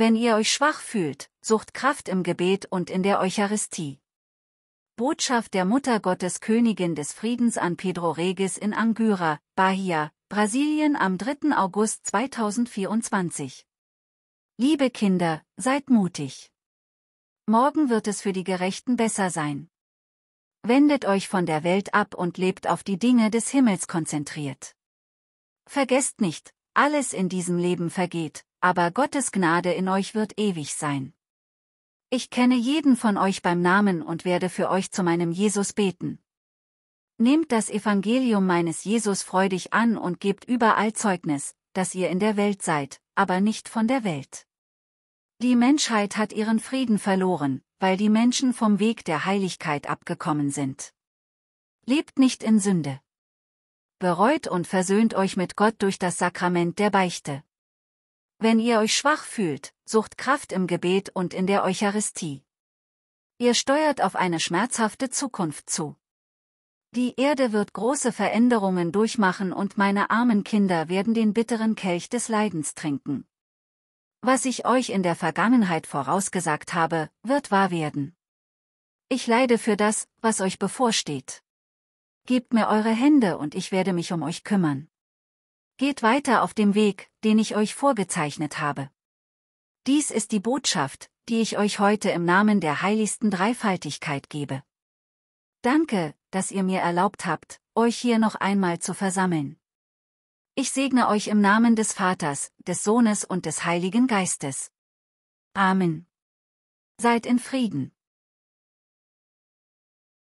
Wenn ihr euch schwach fühlt, sucht Kraft im Gebet und in der Eucharistie. Botschaft der Mutter Gottes Königin des Friedens an Pedro Regis in Angüra, Bahia, Brasilien am 3. August 2024. Liebe Kinder, seid mutig. Morgen wird es für die Gerechten besser sein. Wendet euch von der Welt ab und lebt auf die Dinge des Himmels konzentriert. Vergesst nicht, alles in diesem Leben vergeht, aber Gottes Gnade in euch wird ewig sein. Ich kenne jeden von euch beim Namen und werde für euch zu meinem Jesus beten. Nehmt das Evangelium meines Jesus freudig an und gebt überall Zeugnis, dass ihr in der Welt seid, aber nicht von der Welt. Die Menschheit hat ihren Frieden verloren, weil die Menschen vom Weg der Heiligkeit abgekommen sind. Lebt nicht in Sünde. Bereut und versöhnt euch mit Gott durch das Sakrament der Beichte. Wenn ihr euch schwach fühlt, sucht Kraft im Gebet und in der Eucharistie. Ihr steuert auf eine schmerzhafte Zukunft zu. Die Erde wird große Veränderungen durchmachen und meine armen Kinder werden den bitteren Kelch des Leidens trinken. Was ich euch in der Vergangenheit vorausgesagt habe, wird wahr werden. Ich leide für das, was euch bevorsteht. Gebt mir eure Hände und ich werde mich um euch kümmern. Geht weiter auf dem Weg, den ich euch vorgezeichnet habe. Dies ist die Botschaft, die ich euch heute im Namen der heiligsten Dreifaltigkeit gebe. Danke, dass ihr mir erlaubt habt, euch hier noch einmal zu versammeln. Ich segne euch im Namen des Vaters, des Sohnes und des Heiligen Geistes. Amen. Seid in Frieden.